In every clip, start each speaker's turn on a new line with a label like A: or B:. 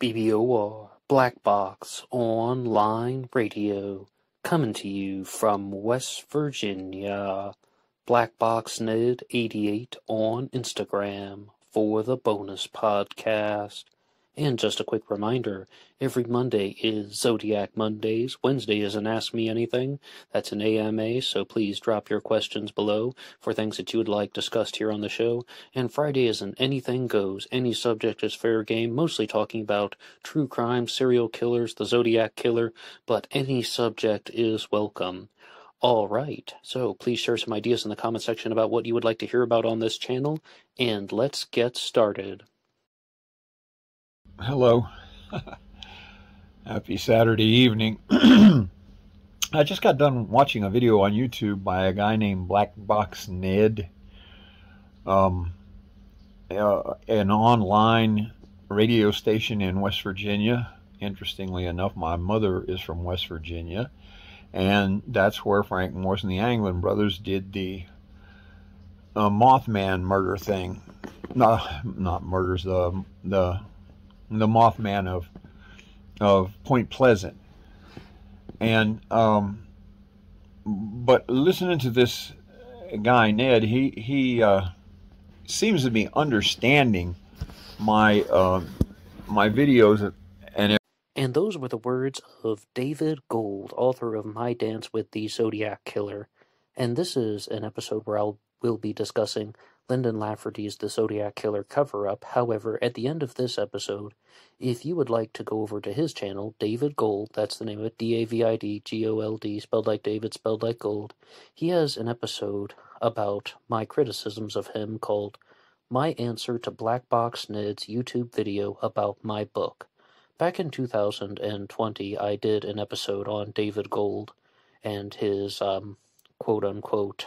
A: BBOR Black Box Online Radio, coming to you from West Virginia. Black Box Ned 88 on Instagram for the bonus podcast. And just a quick reminder every Monday is Zodiac Mondays. Wednesday is an Ask Me Anything. That's an AMA, so please drop your questions below for things that you would like discussed here on the show. And Friday is an Anything Goes. Any subject is fair game, mostly talking about true crime, serial killers, the Zodiac Killer, but any subject is welcome. All right, so please share some ideas in the comment section about what you would like to hear about on this channel, and let's get started hello. Happy Saturday evening. I just got done watching a video on YouTube by a guy named Black Box Ned, um, uh, an online radio station in West Virginia. Interestingly enough, my mother is from West Virginia, and that's where Frank Morris and the Anglin brothers did the uh, Mothman murder thing. Not, not murders, the, the the Mothman of of Point Pleasant. And um, but listening to this guy Ned, he he uh, seems to be understanding my uh, my videos and. And those were the words of David Gold, author of My Dance with the Zodiac Killer. And this is an episode where I will be discussing Lyndon Lafferty's The Zodiac Killer cover up. However, at the end of this episode, if you would like to go over to his channel, David Gold, that's the name of it, D A V I D G O L D, spelled like David, spelled like Gold, he has an episode about my criticisms of him called My Answer to Black Box Ned's YouTube video about my book. Back in 2020, I did an episode on David Gold and his um, quote unquote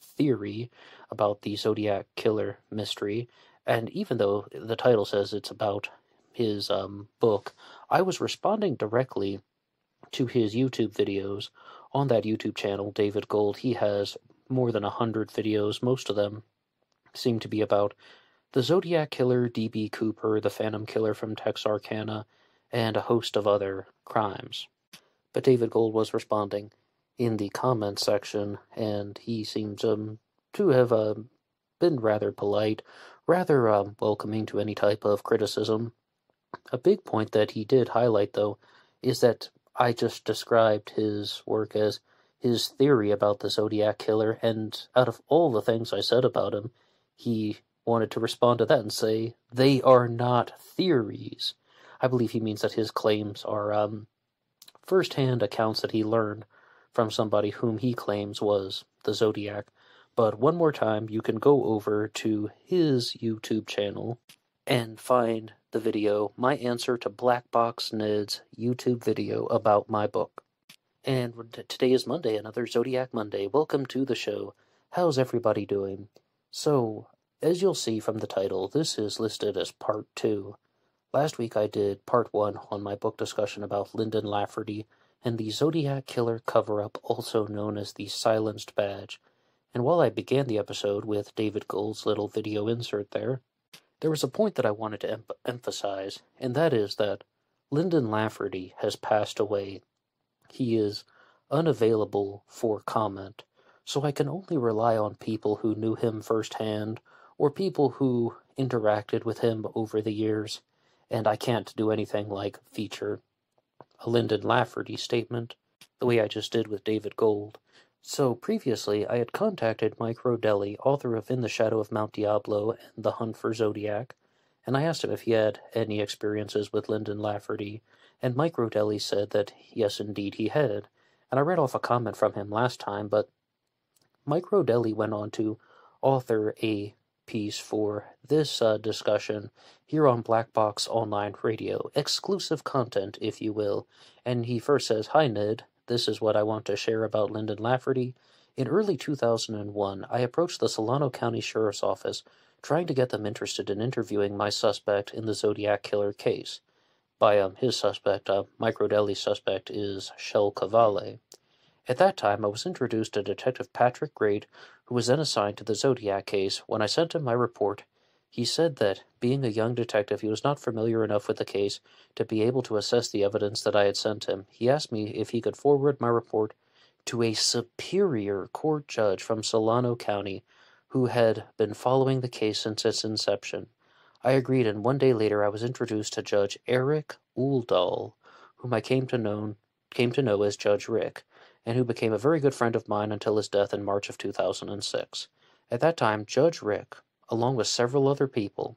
A: theory about the Zodiac Killer mystery. And even though the title says it's about his um, book, I was responding directly to his YouTube videos on that YouTube channel, David Gold. He has more than 100 videos. Most of them seem to be about the Zodiac Killer, D.B. Cooper, the Phantom Killer from Texarkana, and a host of other crimes. But David Gold was responding in the comments section, and he seems um, to have uh, been rather polite, rather uh, welcoming to any type of criticism. A big point that he did highlight, though, is that I just described his work as his theory about the Zodiac Killer, and out of all the things I said about him, he wanted to respond to that and say, they are not theories. I believe he means that his claims are um, first hand accounts that he learned from somebody whom he claims was the Zodiac. But one more time, you can go over to his YouTube channel and find the video, My Answer to Black Box Ned's YouTube video about my book. And today is Monday, another Zodiac Monday. Welcome to the show. How's everybody doing? So, as you'll see from the title, this is listed as part two. Last week I did part one on my book discussion about Lyndon Lafferty and the Zodiac Killer cover up, also known as the Silenced Badge, and while I began the episode with David Gold's little video insert there, there was a point that I wanted to em- emphasize, and that is that Lyndon Lafferty has passed away. He is unavailable for comment, so I can only rely on people who knew him firsthand or people who interacted with him over the years, and I can't do anything like feature a Lyndon Lafferty statement, the way I just did with David Gold, so previously, I had contacted Mike Rodelli, author of In the Shadow of Mount Diablo and The Hunt for Zodiac, and I asked him if he had any experiences with Lyndon Lafferty, and Mike Rodelli said that yes, indeed, he had. And I read off a comment from him last time, but Mike Rodelli went on to author a piece for this uh, discussion here on Black Box Online Radio, exclusive content, if you will. And he first says, Hi, Ned. This is what I want to share about Lyndon Lafferty. In early 2001, I approached the Solano County Sheriff's Office trying to get them interested in interviewing my suspect in the Zodiac Killer case. By um, his suspect, uh, Microdeli suspect is Shell Cavale. At that time, I was introduced to Detective Patrick Grade, who was then assigned to the Zodiac case. When I sent him my report, he said that, being a young detective, he was not familiar enough with the case to be able to assess the evidence that I had sent him. He asked me if he could forward my report to a superior court judge from Solano County who had been following the case since its inception. I agreed, and one day later I was introduced to Judge Eric Ulldahl, whom I came to came to know as Judge Rick, and who became a very good friend of mine until his death in March of 2006. At that time, Judge Rick along with several other people,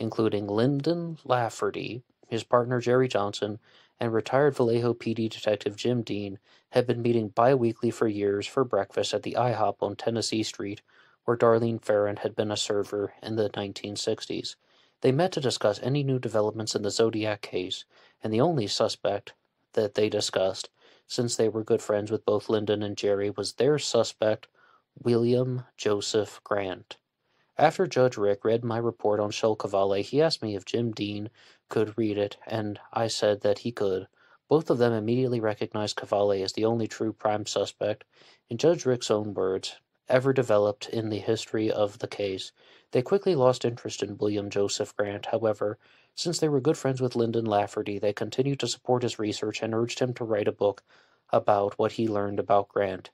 A: including Lyndon Lafferty, his partner Jerry Johnson, and retired Vallejo PD Detective Jim Dean, had been meeting biweekly for years for breakfast at the IHOP on Tennessee Street, where Darlene Farron had been a server in the 1960s. They met to discuss any new developments in the Zodiac case, and the only suspect that they discussed, since they were good friends with both Lyndon and Jerry, was their suspect, William Joseph Grant. After Judge Rick read my report on Shelcavale, he asked me if Jim Dean could read it, and I said that he could. Both of them immediately recognized Cavale as the only true prime suspect. In Judge Rick's own words, ever developed in the history of the case, they quickly lost interest in William Joseph Grant. However, since they were good friends with Lyndon Lafferty, they continued to support his research and urged him to write a book about what he learned about Grant.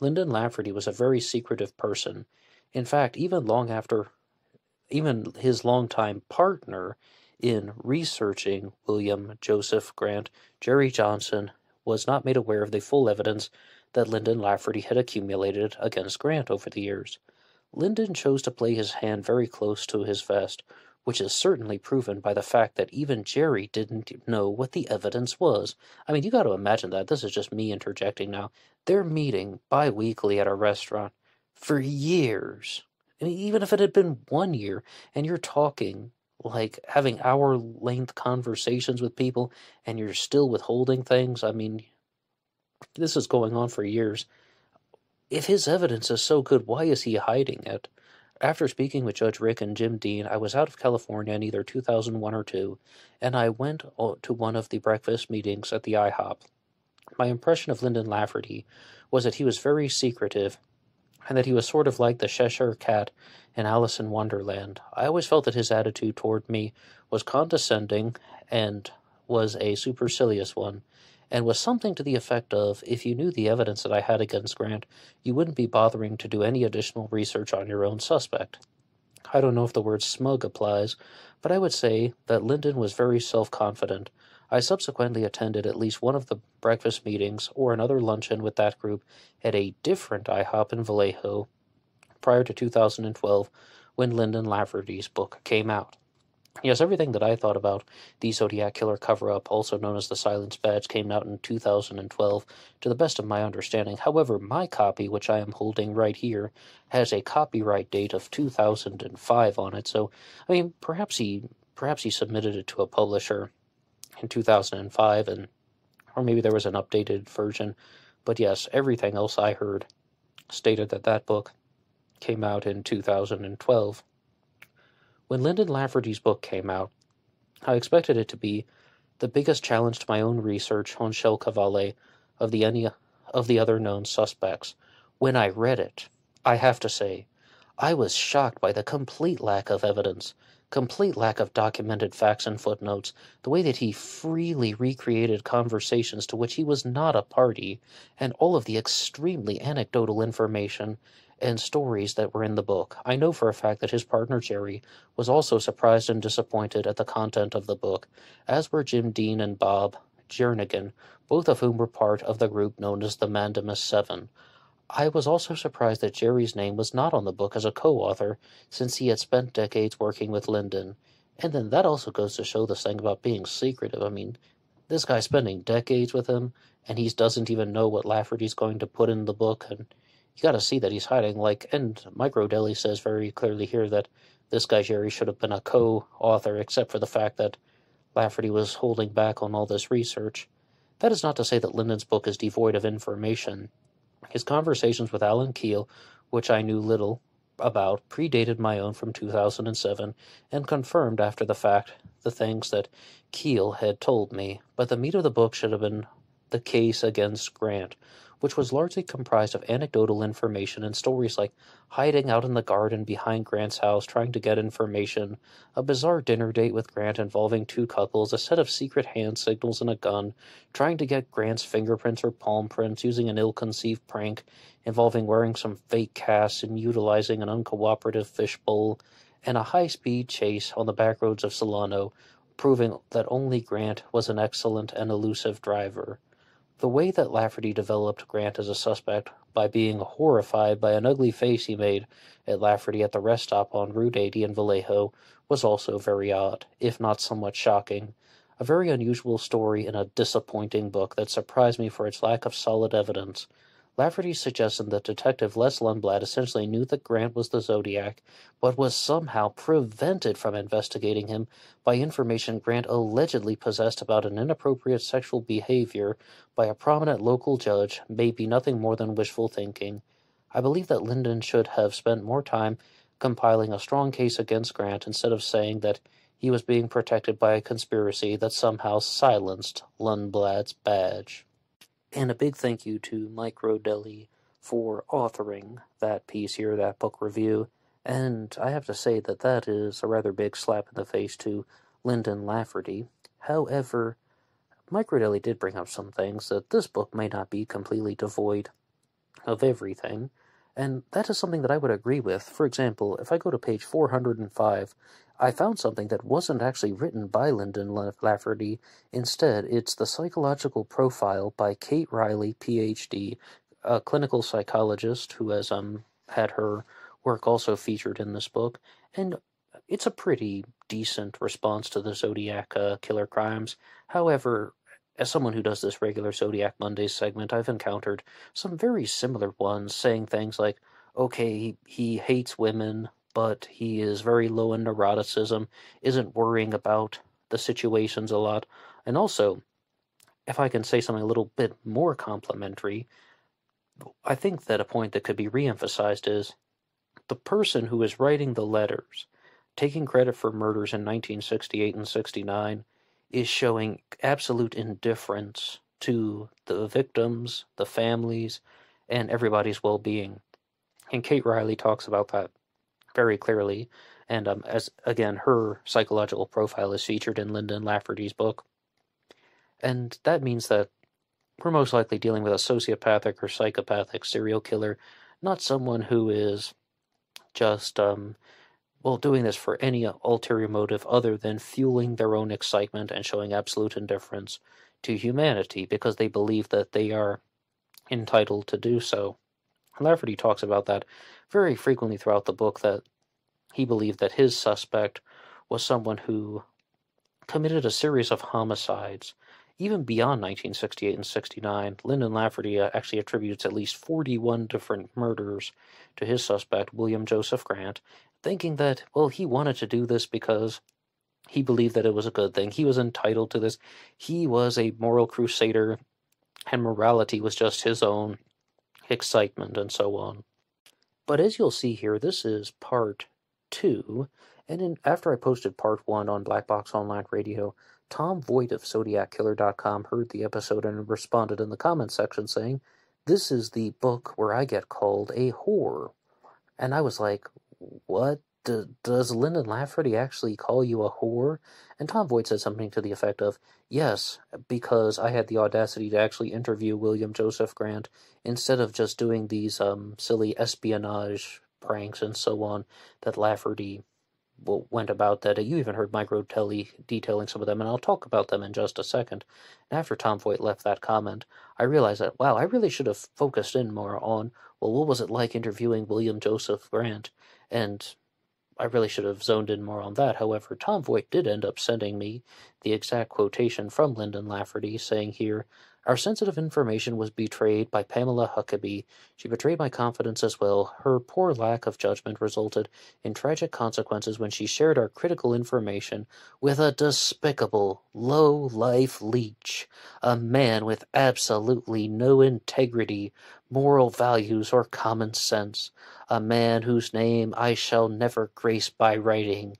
A: Lyndon Lafferty was a very secretive person. In fact, even long after, even his longtime partner in researching William Joseph Grant, Jerry Johnson, was not made aware of the full evidence that Lyndon Lafferty had accumulated against Grant over the years. Lyndon chose to play his hand very close to his vest, which is certainly proven by the fact that even Jerry didn't know what the evidence was. I mean, you got to imagine that. This is just me interjecting now. They're meeting bi weekly at a restaurant, for years. I mean, even if it had been one year and you're talking like having hour length conversations with people and you're still withholding things, I mean, this is going on for years. If his evidence is so good, why is he hiding it? After speaking with Judge Rick and Jim Dean, I was out of California in either 2001 or 2, and I went to one of the breakfast meetings at the IHOP. My impression of Lyndon Lafferty was that he was very secretive and that he was sort of like the Cheshire Cat in Alice in Wonderland. I always felt that his attitude toward me was condescending and was a supercilious one, and was something to the effect of if you knew the evidence that I had against Grant, you wouldn't be bothering to do any additional research on your own suspect. I don't know if the word smug applies, but I would say that Lyndon was very self confident, I subsequently attended at least one of the breakfast meetings or another luncheon with that group at a different IHOP in Vallejo prior to 2012 when Lyndon Lafferty's book came out. Yes, everything that I thought about the Zodiac Killer cover up, also known as the Silence Badge, came out in 2012, to the best of my understanding. However, my copy, which I am holding right here, has a copyright date of 2005 on it, so, I mean, perhaps he. Perhaps he submitted it to a publisher in 2005, and or maybe there was an updated version. But yes, everything else I heard stated that that book came out in 2012. When Lyndon Lafferty's book came out, I expected it to be the biggest challenge to my own research on Shell Cavalli of the any of the other known suspects. When I read it, I have to say, I was shocked by the complete lack of evidence complete lack of documented facts and footnotes, the way that he freely recreated conversations to which he was not a party, and all of the extremely anecdotal information and stories that were in the book. I know for a fact that his partner Jerry was also surprised and disappointed at the content of the book, as were Jim Dean and Bob Jernigan, both of whom were part of the group known as the Mandamus Seven, I was also surprised that Jerry's name was not on the book as a co author, since he had spent decades working with Lyndon. And then that also goes to show this thing about being secretive. I mean, this guy's spending decades with him, and he doesn't even know what Lafferty's going to put in the book, and you got to see that he's hiding. Like, and Microdeli says very clearly here that this guy Jerry should have been a co-author, except for the fact that Lafferty was holding back on all this research. That is not to say that Lyndon's book is devoid of information. His conversations with Alan Keel, which I knew little about, predated my own from 2007 and confirmed after the fact the things that Keel had told me, but the meat of the book should have been the case against Grant, which was largely comprised of anecdotal information and stories like hiding out in the garden behind Grant's house trying to get information, a bizarre dinner date with Grant involving two couples, a set of secret hand signals and a gun, trying to get Grant's fingerprints or palm prints using an ill conceived prank involving wearing some fake casts and utilizing an uncooperative fishbowl, and a high speed chase on the back roads of Solano, proving that only Grant was an excellent and elusive driver. The way that Lafferty developed Grant as a suspect, by being horrified by an ugly face he made at Lafferty at the rest stop on Route 80 in Vallejo, was also very odd, if not somewhat shocking. A very unusual story in a disappointing book that surprised me for its lack of solid evidence. Lafferty suggested that Detective Les Lundblad essentially knew that Grant was the Zodiac, but was somehow prevented from investigating him by information Grant allegedly possessed about an inappropriate sexual behavior by a prominent local judge may be nothing more than wishful thinking. I believe that Lyndon should have spent more time compiling a strong case against Grant instead of saying that he was being protected by a conspiracy that somehow silenced Lundblad's badge. And a big thank you to Mike Rodelli for authoring that piece here, that book review. And I have to say that that is a rather big slap in the face to Lyndon Lafferty. However, Mike Rodelli did bring up some things that this book may not be completely devoid of everything, and that is something that I would agree with. For example, if I go to page 405 I found something that wasn't actually written by Lyndon Lafferty. Instead, it's The Psychological Profile by Kate Riley, PhD, a clinical psychologist who has um, had her work also featured in this book. And it's a pretty decent response to the Zodiac uh, killer crimes. However, as someone who does this regular Zodiac Mondays segment, I've encountered some very similar ones saying things like, okay, he, he hates women, but he is very low in neuroticism, isn't worrying about the situations a lot. And also, if I can say something a little bit more complimentary, I think that a point that could be reemphasized is the person who is writing the letters, taking credit for murders in 1968 and 69, is showing absolute indifference to the victims, the families, and everybody's well being. And Kate Riley talks about that very clearly. And um, as again, her psychological profile is featured in Lyndon Lafferty's book. And that means that we're most likely dealing with a sociopathic or psychopathic serial killer, not someone who is just, um, well, doing this for any ulterior motive other than fueling their own excitement and showing absolute indifference to humanity because they believe that they are entitled to do so. Lafferty talks about that very frequently throughout the book that he believed that his suspect was someone who committed a series of homicides even beyond 1968 and 69. Lyndon Lafferty uh, actually attributes at least 41 different murders to his suspect, William Joseph Grant, thinking that, well, he wanted to do this because he believed that it was a good thing. He was entitled to this. He was a moral crusader, and morality was just his own excitement, and so on. But as you'll see here, this is part two. And after I posted part one on Black Box Online Radio, Tom Voigt of ZodiacKiller.com heard the episode and responded in the comment section saying, This is the book where I get called a whore. And I was like, What does Lyndon Lafferty actually call you a whore? And Tom Voigt said something to the effect of, Yes, because I had the audacity to actually interview William Joseph Grant instead of just doing these um, silly espionage pranks and so on that Lafferty went about that you even heard Mike Rotelli detailing some of them and i'll talk about them in just a second and after tom voigt left that comment i realized that wow i really should have focused in more on well what was it like interviewing william joseph grant and I really should have zoned in more on that. However, Tom Voigt did end up sending me the exact quotation from Lyndon Lafferty saying here, Our sensitive information was betrayed by Pamela Huckabee. She betrayed my confidence as well. Her poor lack of judgment resulted in tragic consequences when she shared our critical information with a despicable, low life leech, a man with absolutely no integrity moral values, or common sense, a man whose name I shall never grace by writing.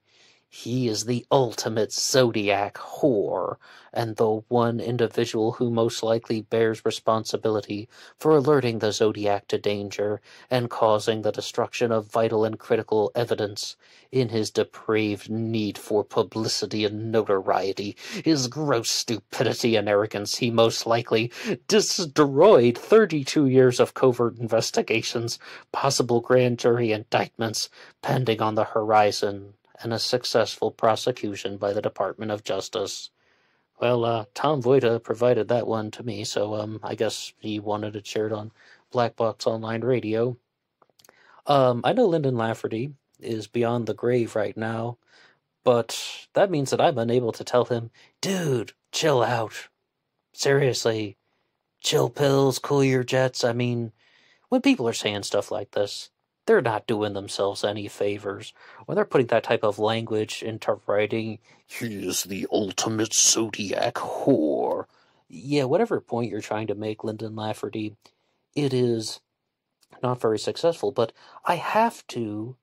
A: He is the ultimate zodiac whore, and the one individual who most likely bears responsibility for alerting the zodiac to danger and causing the destruction of vital and critical evidence. In his depraved need for publicity and notoriety, his gross stupidity and arrogance, he most likely destroyed 32 years of covert investigations, possible grand jury indictments pending on the horizon and a successful prosecution by the Department of Justice. Well, uh, Tom Voita provided that one to me, so um, I guess he wanted it shared on Black Box Online Radio. Um, I know Lyndon Lafferty is beyond the grave right now, but that means that I'm unable to tell him, dude, chill out. Seriously, chill pills, cool your jets. I mean, when people are saying stuff like this, they're not doing themselves any favors. When they're putting that type of language into writing, he is the ultimate zodiac whore. Yeah, whatever point you're trying to make, Lyndon Lafferty, it is not very successful. But I have to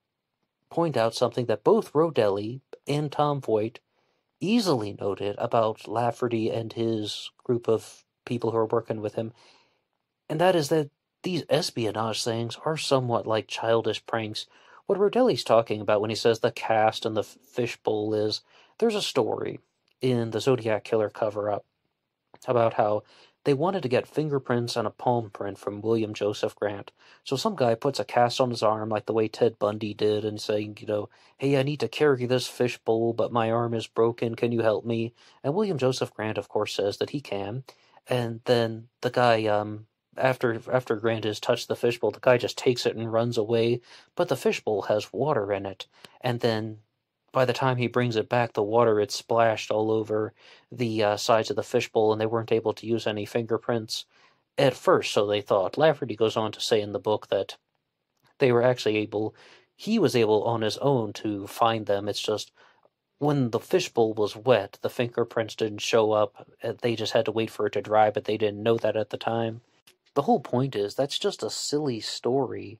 A: point out something that both Rodelli and Tom Voigt easily noted about Lafferty and his group of people who are working with him, and that is that these espionage things are somewhat like childish pranks. What Rodelli's talking about when he says the cast and the fishbowl is there's a story in the Zodiac Killer cover up about how they wanted to get fingerprints and a palm print from William Joseph Grant. So some guy puts a cast on his arm like the way Ted Bundy did and saying, you know, hey, I need to carry this fishbowl, but my arm is broken. Can you help me? And William Joseph Grant, of course, says that he can. And then the guy um, after after Grant has touched the fishbowl, the guy just takes it and runs away. But the fishbowl has water in it, and then by the time he brings it back, the water had splashed all over the uh, sides of the fishbowl, and they weren't able to use any fingerprints at first. So they thought. Lafferty goes on to say in the book that they were actually able, he was able on his own to find them. It's just when the fishbowl was wet, the fingerprints didn't show up. Uh, they just had to wait for it to dry, but they didn't know that at the time the whole point is that's just a silly story.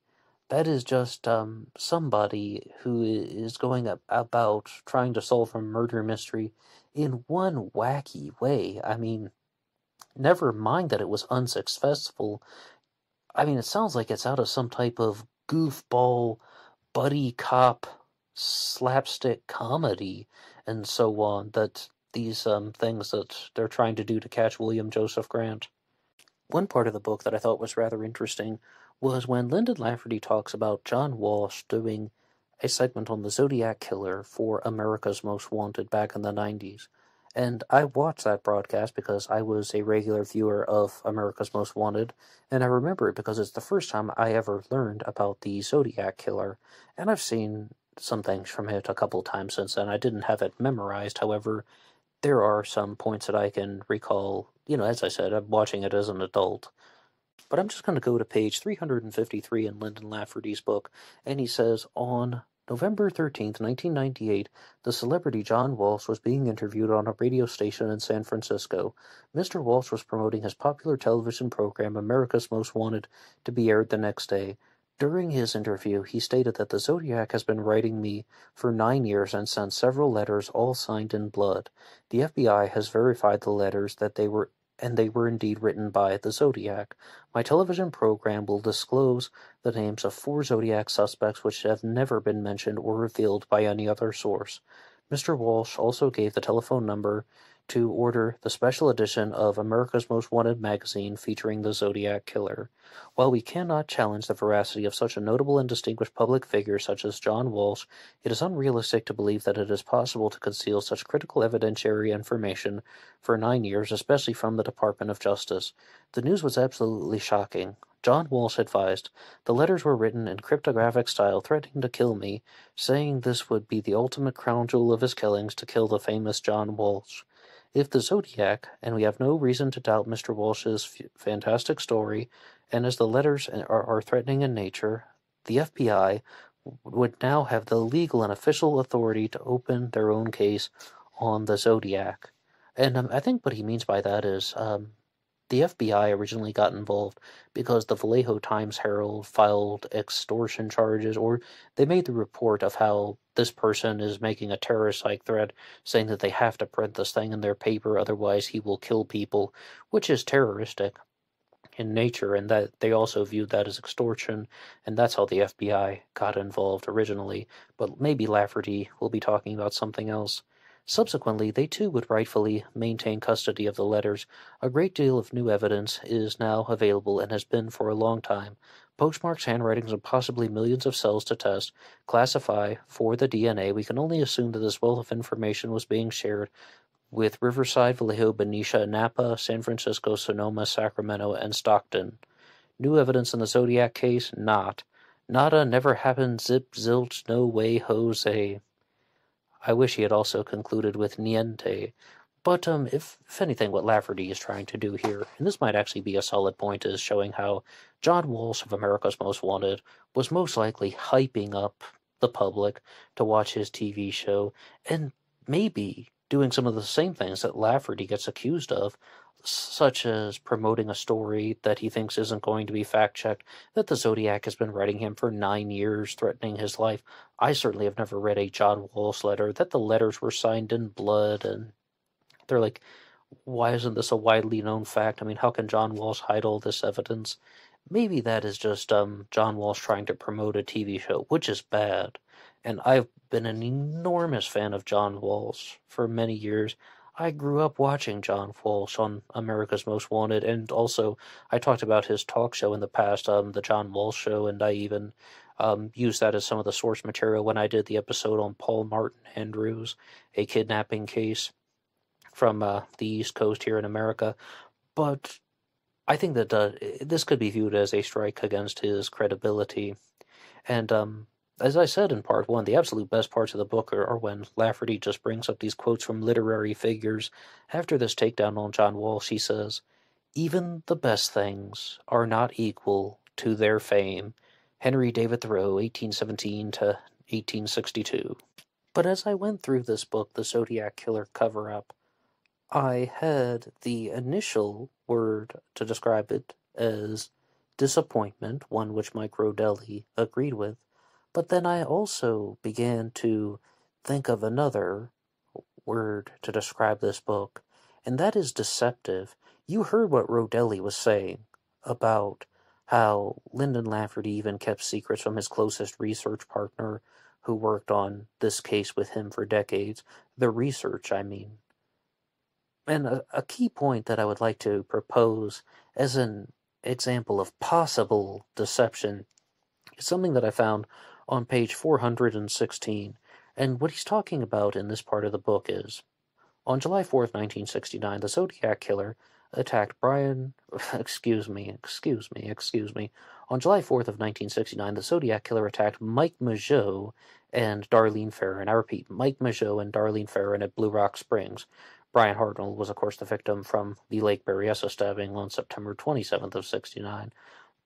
A: That is just um, somebody who is going about trying to solve a murder mystery in one wacky way. I mean, never mind that it was unsuccessful. I mean, it sounds like it's out of some type of goofball, buddy cop, slapstick comedy, and so on, that these um, things that they're trying to do to catch William Joseph Grant. One part of the book that I thought was rather interesting was when Lyndon Lafferty talks about John Walsh doing a segment on the Zodiac Killer for America's Most Wanted back in the 90s. And I watched that broadcast because I was a regular viewer of America's Most Wanted, and I remember it because it's the first time I ever learned about the Zodiac Killer. And I've seen some things from it a couple times since then. I didn't have it memorized, however, there are some points that I can recall. You know, as I said, I'm watching it as an adult. But I'm just going to go to page 353 in Lyndon Lafferty's book, and he says on November 13, 1998, the celebrity John Walsh was being interviewed on a radio station in San Francisco. Mr. Walsh was promoting his popular television program, America's Most Wanted, to be aired the next day. During his interview, he stated that the Zodiac has been writing me for nine years and sent several letters all signed in blood. The FBI has verified the letters that they were and they were indeed written by the Zodiac. My television program will disclose the names of four Zodiac suspects which have never been mentioned or revealed by any other source. Mr. Walsh also gave the telephone number to order the special edition of America's Most Wanted magazine featuring the Zodiac Killer. While we cannot challenge the veracity of such a notable and distinguished public figure such as John Walsh, it is unrealistic to believe that it is possible to conceal such critical evidentiary information for nine years, especially from the Department of Justice. The news was absolutely shocking. John Walsh advised, The letters were written in cryptographic style, threatening to kill me, saying this would be the ultimate crown jewel of his killings to kill the famous John Walsh. If the Zodiac, and we have no reason to doubt Mr. Walsh's f- fantastic story, and as the letters are, are threatening in nature, the FBI would now have the legal and official authority to open their own case on the Zodiac. And um, I think what he means by that is um, the FBI originally got involved because the Vallejo Times Herald filed extortion charges, or they made the report of how this person is making a terrorist like threat, saying that they have to print this thing in their paper, otherwise he will kill people, which is terroristic in nature, and that they also viewed that as extortion, and that's how the FBI got involved originally. But maybe Lafferty will be talking about something else. Subsequently, they too would rightfully maintain custody of the letters. A great deal of new evidence is now available and has been for a long time. Postmarks, handwritings, and possibly millions of cells to test, classify for the DNA. We can only assume that this wealth of information was being shared with Riverside, Vallejo, Benicia, Napa, San Francisco, Sonoma, Sacramento, and Stockton. New evidence in the Zodiac case? Not. Nada, never happened, zip, zilch, no way, Jose. I wish he had also concluded with niente. But um, if, if anything, what Lafferty is trying to do here, and this might actually be a solid point, is showing how John Walsh of America's Most Wanted was most likely hyping up the public to watch his TV show, and maybe doing some of the same things that Lafferty gets accused of, such as promoting a story that he thinks isn't going to be fact checked, that the Zodiac has been writing him for nine years, threatening his life. I certainly have never read a John Walsh letter, that the letters were signed in blood, and they're like, why isn't this a widely known fact? I mean, how can John Walsh hide all this evidence? Maybe that is just um, John Walsh trying to promote a TV show, which is bad. And I've been an enormous fan of John Walsh for many years. I grew up watching John Walsh on America's Most Wanted, and also I talked about his talk show in the past, um, the John Walsh Show, and I even um, used that as some of the source material when I did the episode on Paul Martin Andrews, a kidnapping case from uh, the East Coast here in America. But I think that uh, this could be viewed as a strike against his credibility, and um, as I said in part one, the absolute best parts of the book are, are, when Lafferty just brings up these quotes from literary figures. After this takedown on John Walsh, he says, Even the best things are not equal to their fame. Henry David Thoreau, 1817 to 1862. But as I went through this book, The Zodiac Killer Cover Up, I had the initial word to describe it as disappointment, one which Mike Rodelli agreed with. But then I also began to think of another word to describe this book, and that is deceptive. You heard what Rodelli was saying about how Lyndon Lafferty even kept secrets from his closest research partner who worked on this case with him for decades, the research, I mean. And a, a key point that I would like to propose as an example of possible deception is something that I found on page 416. And what he's talking about in this part of the book is on July 4th, 1969, the Zodiac Killer attacked Brian. Excuse me, excuse me, excuse me. On July 4th of 1969, the Zodiac Killer attacked Mike Majot and Darlene Farron. I repeat, Mike Majot and Darlene Farron at Blue Rock Springs. Brian Hartnell was, of course, the victim from the Lake Berryessa stabbing on September 27th of 69.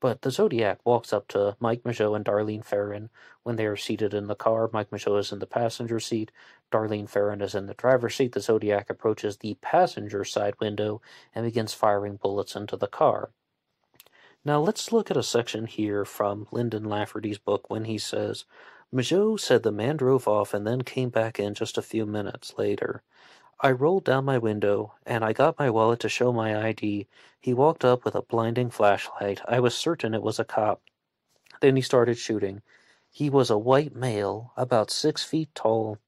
A: But the Zodiac walks up to Mike Michaud and Darlene Farron when they are seated in the car. Mike Michaud is in the passenger seat. Darlene Farron is in the driver's seat. The Zodiac approaches the passenger side window and begins firing bullets into the car. Now let's look at a section here from Lyndon Lafferty's book when he says, Majot said the man drove off and then came back in just a few minutes later. I rolled down my window, and I got my wallet to show my ID. He walked up with a blinding flashlight. I was certain it was a cop. Then he started shooting. He was a white male, about six feet tall,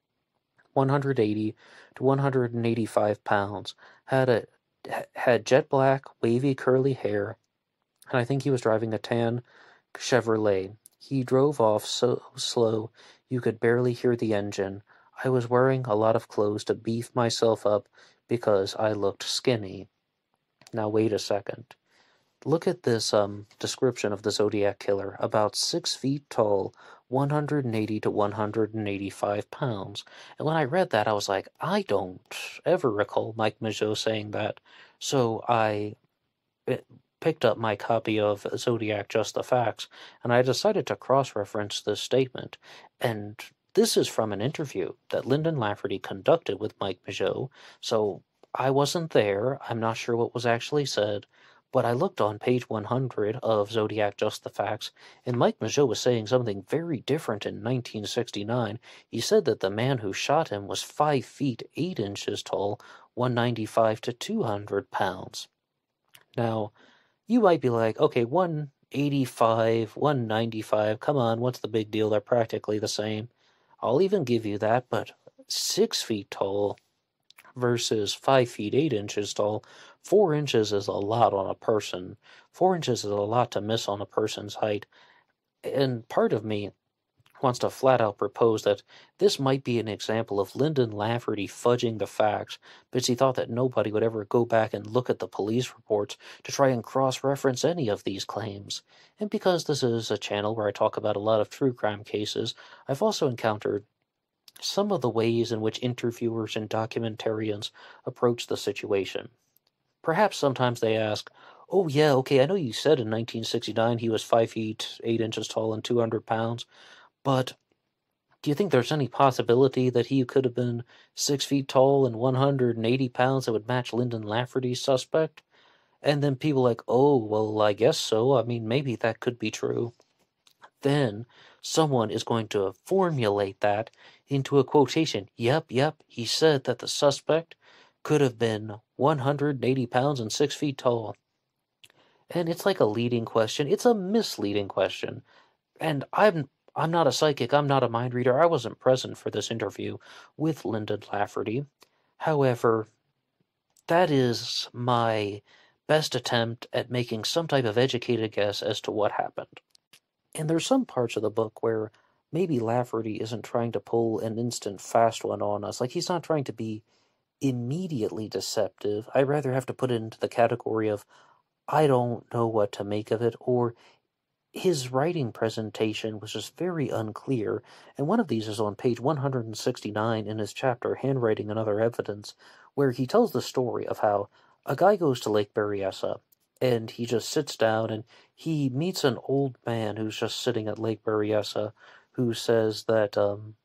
A: 180 to 185 pounds, had a had jet black, wavy, curly hair, and I think he was driving a tan Chevrolet. He drove off so slow you could barely hear the engine. I was wearing a lot of clothes to beef myself up because I looked skinny. Now, wait a second. Look at this um, description of the Zodiac Killer about six feet tall, 180 to 185 pounds. And when I read that, I was like, I don't ever recall Mike Majot saying that. So I eh, picked up my copy of Zodiac Just the Facts, and I decided to cross reference this statement. And this is from an interview that Lyndon Lafferty conducted with Mike Majot, so I wasn't there. I'm not sure what was actually said, but I looked on page 100 of Zodiac Just the Facts, and Mike Majot was saying something very different in 1969. He said that the man who shot him was 5 feet 8 inches tall, 195 to 200 pounds. Now, you might be like, okay, 185, 195, come on, what's the big deal? They're practically the same. I'll even give you that, but six feet tall versus five feet eight inches tall, four inches is a lot on a person. Four inches is a lot to miss on a person's height. And part of me wants to flat out propose that this might be an example of Lyndon Lafferty fudging the facts because he thought that nobody would ever go back and look at the police reports to try and cross reference any of these claims. And because this is a channel where I talk about a lot of true crime cases, I've also encountered some of the ways in which interviewers and documentarians approach the situation. Perhaps sometimes they ask, oh yeah, okay, I know you said in 1969 he was 5 feet 8 inches tall and 200 pounds, but do you think there's any possibility that he could have been six feet tall and 180 pounds that would match Lyndon Lafferty's suspect? And then people like, oh, well, I guess so. I mean, maybe that could be true. Then someone is going to formulate that into a quotation. Yep, yep, he said that the suspect could have been 180 pounds and six feet tall. And it's like a leading question, it's a misleading question. And I'm I'm not a psychic, I'm not a mind reader, I wasn't present for this interview with Linda Lafferty. However, that is my best attempt at making some type of educated guess as to what happened. And there's some parts of the book where maybe Lafferty isn't trying to pull an instant fast one on us. Like he's not trying to be immediately deceptive. I rather have to put it into the category of I don't know what to make of it, or his writing presentation was just very unclear, and one of these is on page 169 in his chapter, Handwriting and Other Evidence, where he tells the story of how a guy goes to Lake Berryessa and he just sits down and he meets an old man who's just sitting at Lake Berryessa who says that, um,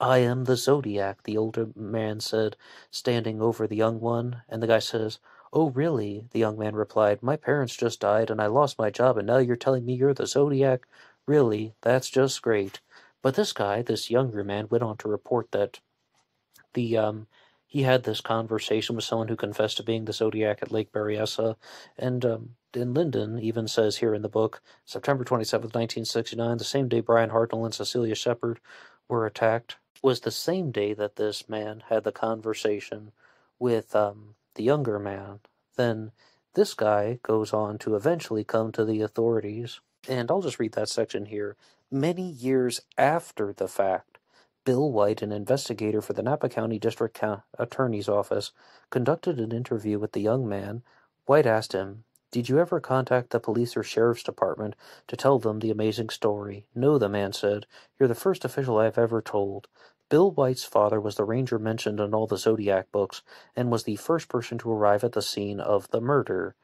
A: I am the zodiac, the older man said, standing over the young one. And the guy says, Oh, really? The young man replied. My parents just died and I lost my job, and now you're telling me you're the Zodiac? Really? That's just great. But this guy, this younger man, went on to report that the um, he had this conversation with someone who confessed to being the Zodiac at Lake Berryessa, and um, and Linden even says here in the book, September 27, 1969, the same day Brian Hartnell and Cecilia Shepard were attacked, was the same day that this man had the conversation with um, the younger man. Then this guy goes on to eventually come to the authorities. And I'll just read that section here. Many years after the fact, Bill White, an investigator for the Napa County District Ca- Attorney's Office, conducted an interview with the young man. White asked him, Did you ever contact the police or sheriff's department to tell them the amazing story? No, the man said. You're the first official I've ever told. Bill White's father was the ranger mentioned in all the Zodiac books and was the first person to arrive at the scene of the murder.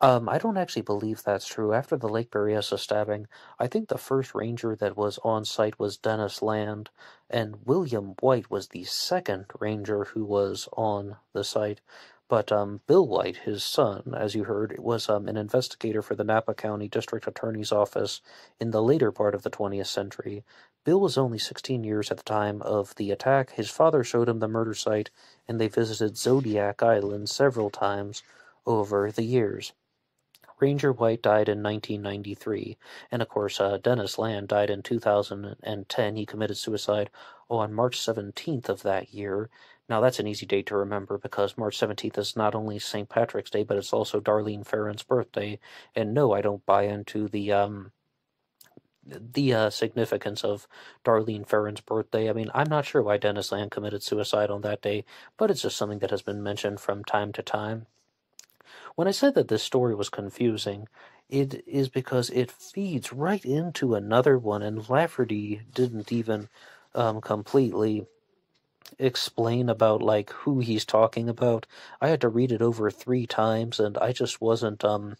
A: Um, I don't actually believe that's true. After the Lake Berryessa stabbing, I think the first ranger that was on site was Dennis Land, and William White was the second ranger who was on the site. But um, Bill White, his son, as you heard, was um, an investigator for the Napa County District Attorney's Office in the later part of the 20th century, Bill was only 16 years at the time of the attack. His father showed him the murder site, and they visited Zodiac Island several times over the years. Ranger White died in 1993, and of course, uh, Dennis Land died in 2010. He committed suicide on March 17th of that year. Now, that's an easy date to remember because March 17th is not only St. Patrick's Day, but it's also Darlene Farron's birthday. And no, I don't buy into the um, the uh, significance of Darlene Ferrin's birthday. I mean, I'm not sure why Dennis Land committed suicide on that day, but it's just something that has been mentioned from time to time. When I said that this story was confusing, it is because it feeds right into another one, and Lafferty didn't even um, completely explain about like who he's talking about. I had to read it over three times, and I just wasn't um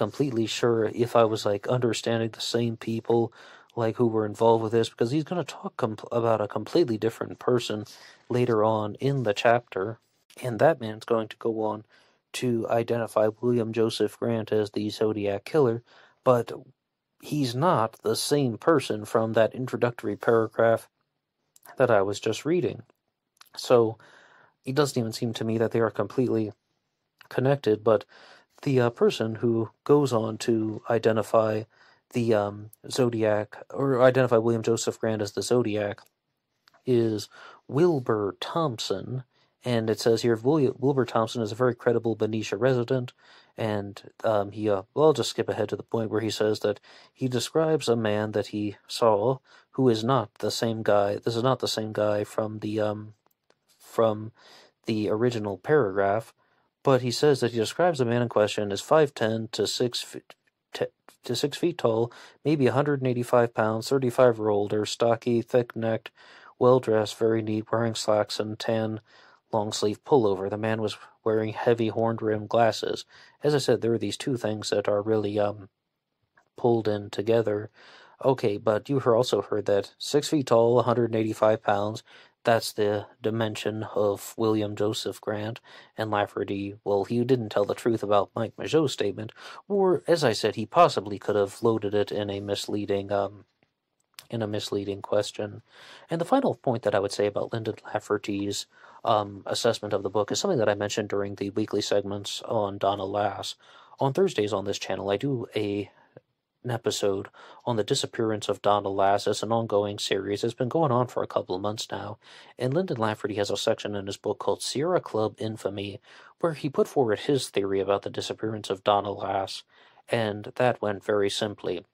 A: completely sure if I was like understanding the same people like who were involved with this because he's going to talk about a completely different person later on in the chapter and that man's going to go on to identify William Joseph Grant as the Zodiac killer but he's not the same person from that introductory paragraph that I was just reading so it doesn't even seem to me that they are completely connected but the uh, person who goes on to identify the um, Zodiac, or identify William Joseph Grant as the Zodiac, is Wilbur Thompson. And it says here William, Wilbur Thompson is a very credible Benicia resident. And um, he, uh, well, I'll just skip ahead to the point where he says that he describes a man that he saw who is not the same guy. This is not the same guy from the um, from the original paragraph, but he says that he describes the man in question as 5'10 to 6 feet, to 6 feet tall, maybe 185 pounds, 35 or older, stocky, thick necked, well dressed, very neat, wearing slacks and tan long sleeve pullover. The man was wearing heavy horned rimmed glasses. As I said, there are these two things that are really um, pulled in together. Okay, but you also heard that 6 feet tall, 185 pounds, that's the dimension of William Joseph Grant and Lafferty. Well, he didn't tell the truth about Mike Majot's statement, or as I said, he possibly could have loaded it in a misleading um, in a misleading question. And the final point that I would say about Lyndon Lafferty's um, assessment of the book is something that I mentioned during the weekly segments on Donna Lass. On Thursdays on this channel, I do a an episode on the disappearance of Donald Lass as an ongoing series. It's been going on for a couple of months now, and Lyndon Lafferty has a section in his book called Sierra Club Infamy, where he put forward his theory about the disappearance of Donald Lass, and that went very simply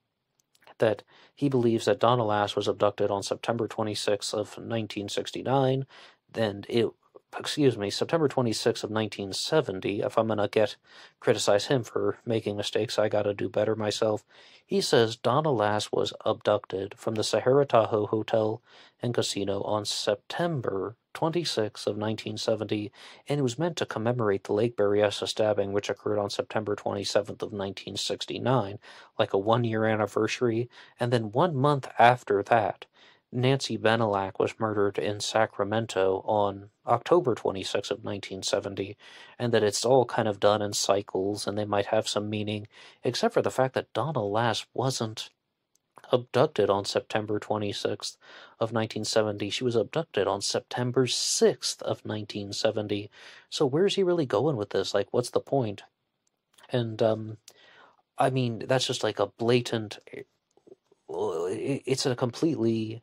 A: that he believes that Donald Lass was abducted on September 26th of 1969, then it excuse me, September 26th of 1970, if I'm going to get criticize him for making mistakes, I got to do better myself. He says Donna Lass was abducted from the Sahara Tahoe Hotel and Casino on September 26th of 1970 and it was meant to commemorate the Lake Berryessa stabbing which occurred on September 27th of 1969, like a 1-year anniversary and then 1 month after that Nancy Benelak was murdered in Sacramento on October 26 of 1970, and that it's all kind of done in cycles and they might have some meaning, except for the fact that Donna Lass wasn't abducted on September 26th of 1970. She was abducted on September 6th of 1970. So where's he really going with this? Like, what's the point? And, um, I mean, that's just like a blatant, eh, it's a completely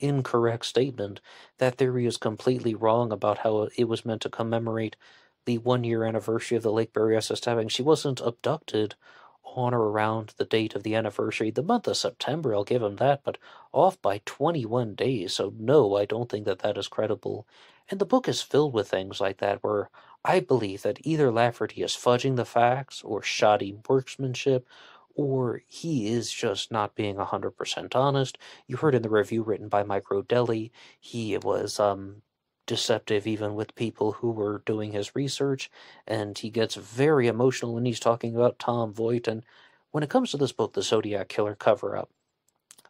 A: incorrect statement. That theory is completely wrong about how it was meant to commemorate the one year anniversary of the Lake Berryessa stabbing. She wasn't abducted on or around the date of the anniversary. The month of September, I'll give him that, but off by 21 days, so no, I don't think that that is credible. And the book is filled with things like that where I believe that either Lafferty is fudging the facts or shoddy workmanship or he is just not being 100% honest. You heard in the review written by Mike Rodelli, he was um, deceptive even with people who were doing his research, and he gets very emotional when he's talking about Tom Voigt. And when it comes to this book, The Zodiac Killer Cover Up,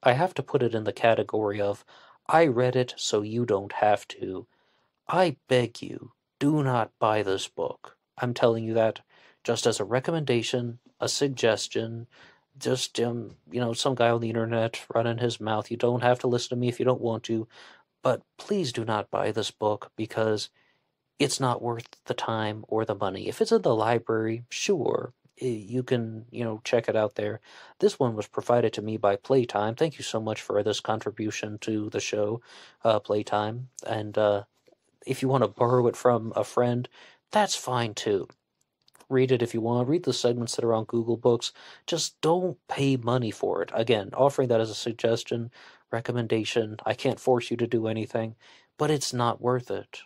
A: I have to put it in the category of I read it so you don't have to. I beg you, do not buy this book. I'm telling you that just as a recommendation a suggestion, just um, you know, some guy on the internet running his mouth. You don't have to listen to me if you don't want to, but please do not buy this book because it's not worth the time or the money. If it's in the library, sure, you can you know check it out there. This one was provided to me by Playtime. Thank you so much for this contribution to the show, uh, Playtime. And uh, if you want to borrow it from a friend, that's fine too read it if you want, read the segments that are on Google Books. Just don't pay money for it. Again, offering that as a suggestion, recommendation. I can't force you to do anything, but it's not worth it.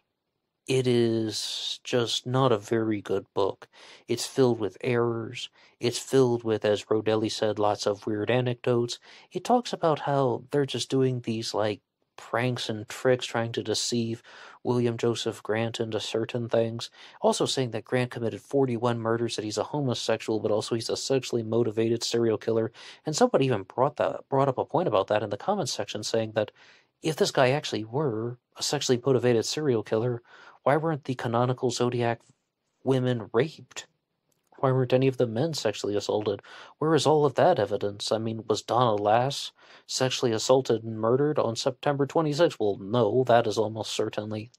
A: It is just not a very good book. It's filled with errors. It's filled with, as Rodelli said, lots of weird anecdotes. It talks about how they're just doing these like pranks and tricks trying to deceive William Joseph Grant into certain things. Also saying that Grant committed 41 murders, that he's a homosexual, but also he's a sexually motivated serial killer. And somebody even brought that brought up a point about that in the comments section, saying that if this guy actually were a sexually motivated serial killer, why weren't the canonical Zodiac women raped? Why weren't any of the men sexually assaulted? Where is all of that evidence? I mean, was Donna Lass sexually assaulted and murdered on September 26th? Well, no, that is almost certainly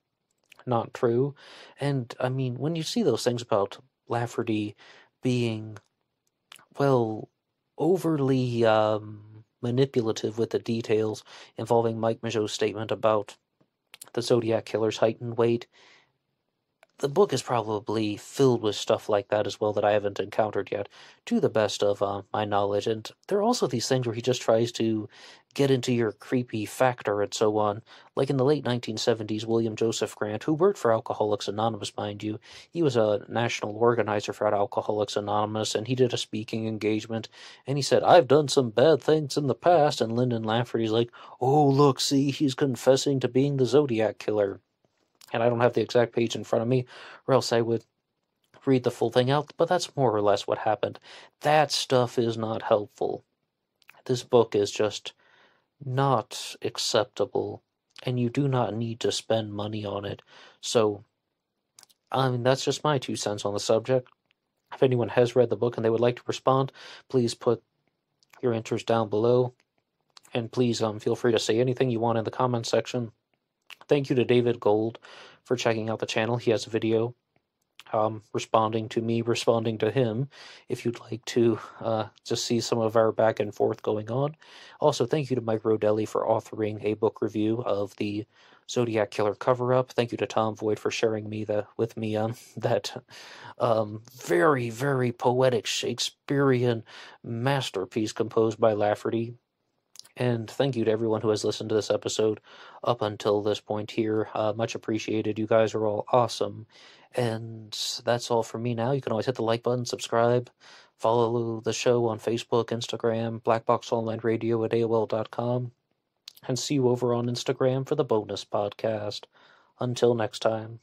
A: not true. And, I mean, when you see those things about Lafferty being, well, overly um, manipulative with the details involving Mike Majot's statement about the Zodiac killer's height and weight, the book is probably filled with stuff like that as well that I haven't encountered yet, to the best of uh, my knowledge. And there are also these things where he just tries to get into your creepy factor and so on. Like in the late 1970s, William Joseph Grant, who worked for Alcoholics Anonymous, mind you, he was a national organizer for Alcoholics Anonymous, and he did a speaking engagement, and he said, I've done some bad things in the past, and Lyndon Lafferty's like, oh, look, see, he's confessing to being the Zodiac Killer and I don't have the exact page in front of me, or else I would read the full thing out, but that's more or less what happened. That stuff is not helpful. This book is just not acceptable, and you do not need to spend money on it. So, I mean, that's just my two cents on the subject. If anyone has read the book and they would like to respond, please put your interest down below. And please um, feel free to say anything you want in the comment section. Thank you to David Gold for checking out the channel. He has a video um, responding to me, responding to him, if you'd like to uh, just see some of our back and forth going on. Also, thank you to Mike Rodelli for authoring a book review of the Zodiac Killer cover-up. Thank you to Tom Void for sharing me the with me um, that um, very, very poetic Shakespearean masterpiece composed by Lafferty. And thank you to everyone who has listened to this episode up until this point here. Uh, much appreciated. You guys are all awesome. And that's all for me now. You can always hit the like button, subscribe, follow the show on Facebook, Instagram, Black Box Online Radio at AOL.com, and see you over on Instagram for the bonus podcast. Until next time.